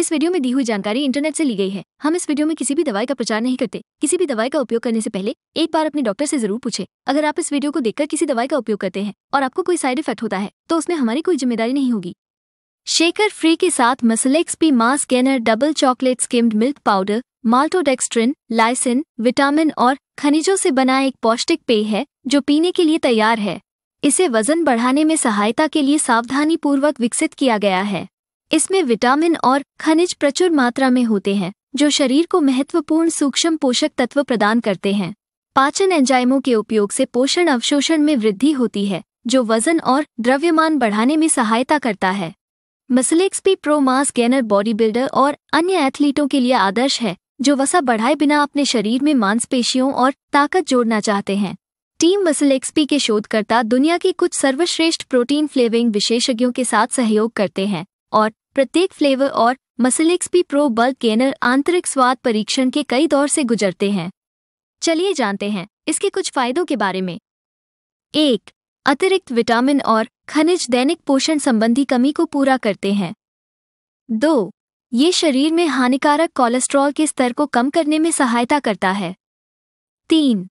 इस वीडियो में दी हुई जानकारी इंटरनेट से ली गई है हम इस वीडियो में किसी भी दवाई का प्रचार नहीं करते किसी भी दवाई का उपयोग करने से पहले एक बार अपने डॉक्टर से जरूर पूछे अगर आप इस वीडियो को देखकर किसी दवाई का उपयोग करते हैं और आपको कोई साइड इफेक्ट होता है तो उसमें हमारी कोई जिम्मेदारी नहीं होगी शेकर फ्री के साथ MuscleXP mass gainer double chocolate skimmed milk powder maltodextrin lysine vitamin और खनिजों से बना एक पौष्टिक पेय है जो पीने के लिए तैयार है इसे वजन बढ़ाने में सहायता के लिए सावधानीपूर्वक विकसित किया गया है इसमें विटामिन और खनिज प्रचुर मात्रा में होते हैं जो शरीर को महत्वपूर्ण सूक्ष्म पोषक तत्व प्रदान करते हैं पाचन एंजाइमों के उपयोग से पोषण अवशोषण में वृद्धि होती है जो वजन और द्रव्यमान बढ़ाने में सहायता करता है MuscleXP pro mass gainer body builder और अन्य एथलीटों के लिए आदर्श है जो वसा बढ़ाए बिना अपने शरीर में मांसपेशियों और ताकत जोड़ना चाहते हैं टीम मसलेक्सपी के शोधकर्ता दुनिया के कुछ सर्वश्रेष्ठ प्रोटीन फ्लेविंग विशेषज्ञों के साथ सहयोग करते हैं और प्रत्येक फ्लेवर और मसल प्रो बल्क गेनर आंतरिक स्वाद परीक्षण के कई दौर से गुजरते हैं चलिए जानते हैं इसके कुछ फायदों के बारे में एक अतिरिक्त विटामिन और खनिज दैनिक पोषण संबंधी कमी को पूरा करते हैं दो ये शरीर में हानिकारक कोलेस्ट्रॉल के स्तर को कम करने में सहायता करता है तीन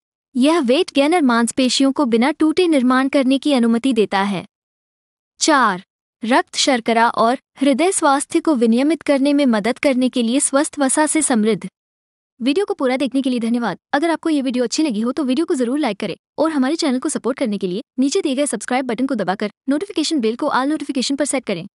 यह वेट गेनर मांसपेशियों को बिना टूटे निर्माण करने की अनुमति देता है चार रक्त शर्करा और हृदय स्वास्थ्य को विनियमित करने में मदद करने के लिए स्वस्थ वसा से समृद्ध वीडियो को पूरा देखने के लिए धन्यवाद अगर आपको ये वीडियो अच्छी लगी हो तो वीडियो को जरूर लाइक करें और हमारे चैनल को सपोर्ट करने के लिए नीचे दिए गए सब्सक्राइब बटन को दबाकर नोटिफिकेशन बेल को आल नोटिफिकेशन पर सेट करें